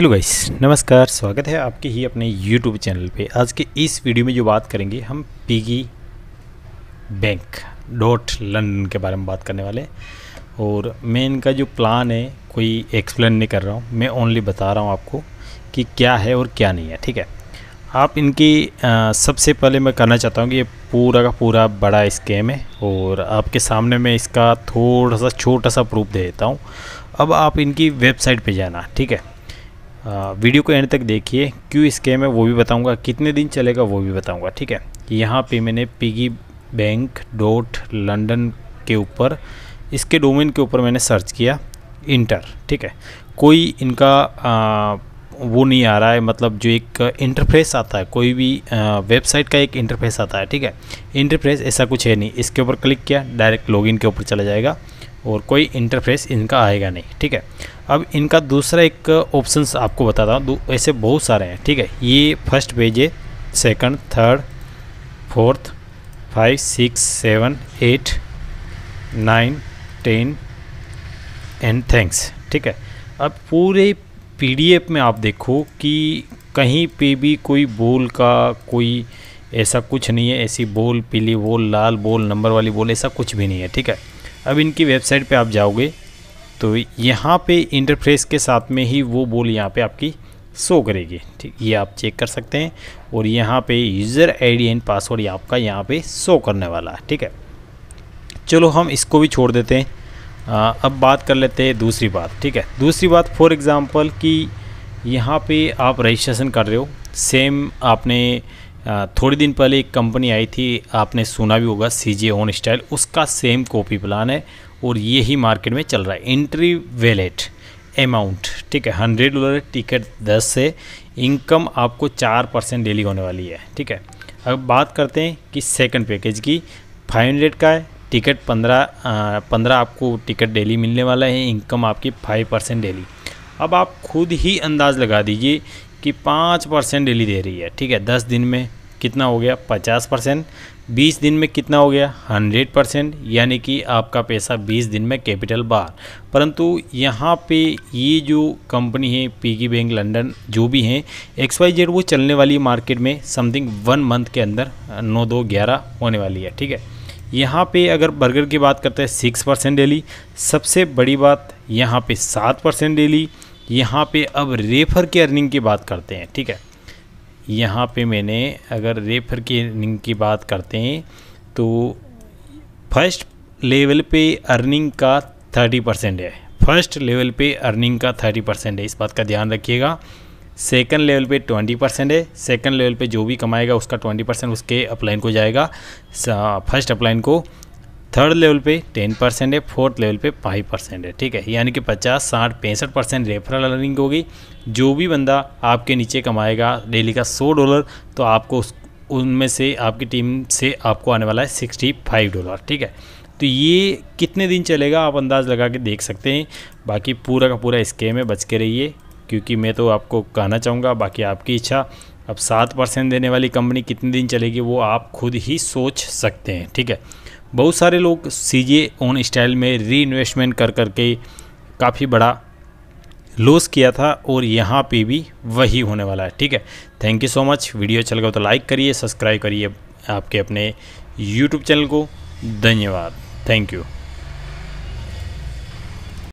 hello guys नमस्कार स्वागत है आपके ही अपने यूट्यूब चैनल पे आज के इस वीडियो में जो बात करेंगे हम पीगी बैंक डॉट लंडन के बारे में बात करने वाले हैं और मैं इनका जो प्लान है कोई एक्सप्लेन नहीं कर रहा हूँ मैं ओनली बता रहा हूँ आपको कि क्या है और क्या नहीं है ठीक है आप इनकी आ, सबसे पहले मैं कहना चाहता हूँ कि ये पूरा का पूरा बड़ा स्कैम है और आपके सामने मैं इसका थोड़ा सा छोटा सा प्रूफ दे देता हूँ अब आप इनकी वेबसाइट पर जाना ठीक है वीडियो को एंड तक देखिए क्यों स्कैम है वो भी बताऊंगा कितने दिन चलेगा वो भी बताऊंगा ठीक है यहाँ पे मैंने पिगी बैंक डॉट लंडन के ऊपर इसके डोमेन के ऊपर मैंने सर्च किया इंटर ठीक है कोई इनका आ, वो नहीं आ रहा है मतलब जो एक इंटरफेस आता है कोई भी वेबसाइट का एक इंटरफेस आता है ठीक है इंटरफेस ऐसा कुछ है नहीं इसके ऊपर क्लिक किया डायरेक्ट लॉगिन के ऊपर चला जाएगा और कोई इंटरफेस इनका आएगा नहीं ठीक है अब इनका दूसरा एक ऑप्शंस आपको बताता हूँ ऐसे बहुत सारे हैं ठीक है ये फर्स्ट पेज है second third fourth five six seven eight nine ten and thanks ठीक है अब पूरे पीडीएफ में आप देखो कि कहीं पे भी कोई बोल का कोई ऐसा कुछ नहीं है ऐसी बोल पीली बोल लाल बोल नंबर वाली बोल ऐसा कुछ भी नहीं है ठीक है अब इनकी वेबसाइट पे आप जाओगे तो यहाँ पे इंटरफेस के साथ में ही वो बोल यहाँ पे आपकी शो करेगी ठीक ये आप चेक कर सकते हैं और यहाँ पे यूज़र आईडी एंड पासवर्ड ये आपका यहाँ पे शो करने वाला है ठीक है चलो हम इसको भी छोड़ देते हैं आ, अब बात कर लेते हैं दूसरी बात ठीक है दूसरी बात फॉर एग्ज़ाम्पल कि यहाँ पर आप रजिस्ट्रेशन कर रहे हो सेम आपने थोड़ी दिन पहले एक कंपनी आई थी आपने सुना भी होगा सी जे ओन स्टाइल उसका सेम कॉपी प्लान है और ये ही मार्केट में चल रहा है एंट्री वेलेट अमाउंट ठीक है हंड्रेड डॉलर टिकट दस से इनकम आपको चार परसेंट डेली होने वाली है ठीक है अब बात करते हैं कि सेकंड पैकेज की फाइव हंड्रेड का है टिकट पंद्रह पंद्रह आपको टिकट डेली मिलने वाला है इनकम आपकी फाइव परसेंट डेली अब आप खुद ही अंदाज़ लगा दीजिए कि पाँच परसेंट डेली दे रही है ठीक है दस दिन में कितना हो गया पचास परसेंट बीस दिन में कितना हो गया हंड्रेड परसेंट यानी कि आपका पैसा बीस दिन में कैपिटल बार परंतु यहाँ पे ये जो कंपनी है पीगी बैंक लंदन जो भी हैं एक्स वाई जेड वो चलने वाली मार्केट में समथिंग वन मंथ के अंदर नौ दो ग्यारह होने वाली है ठीक है यहाँ पे अगर बर्गर की बात करते हैं सिक्स परसेंट डेली सबसे बड़ी बात यहाँ पे सात परसेंट डेली यहाँ पे अब रेफर की अर्निंग की बात करते हैं ठीक है यहाँ पे मैंने अगर रेफर की अर्निंग की बात करते हैं तो फर्स्ट लेवल पे अर्निंग का थर्टी परसेंट है फर्स्ट लेवल पे अर्निंग का थर्टी परसेंट है इस बात का ध्यान रखिएगा सेकंड लेवल पे ट्वेंटी परसेंट है सेकंड लेवल पे जो भी कमाएगा उसका ट्वेंटी परसेंट उसके अपलाइन को जाएगा फर्स्ट अपलाइन को थर्ड लेवल पे 10 परसेंट है फोर्थ लेवल पे 5 परसेंट है ठीक है यानी कि 50 साठ पैंसठ परसेंट रेफरल अर्निंग होगी जो भी बंदा आपके नीचे कमाएगा डेली का 100 डॉलर तो आपको उनमें से आपकी टीम से आपको आने वाला है 65 डॉलर ठीक है तो ये कितने दिन चलेगा आप अंदाज़ लगा के देख सकते हैं बाकी पूरा का पूरा स्केम है बच के रहिए क्योंकि मैं तो आपको कहना चाहूँगा बाकी आपकी इच्छा अब सात परसेंट देने वाली कंपनी कितने दिन चलेगी वो आप खुद ही सोच सकते हैं ठीक है बहुत सारे लोग सी जे ऑन स्टाइल में री इन्वेस्टमेंट कर करके काफ़ी बड़ा लॉस किया था और यहाँ पे भी वही होने वाला है ठीक है thank you so much video अच्छा लगा तो लाइक करिए सब्सक्राइब करिए आपके अपने यूट्यूब चैनल को धन्यवाद थैंक यू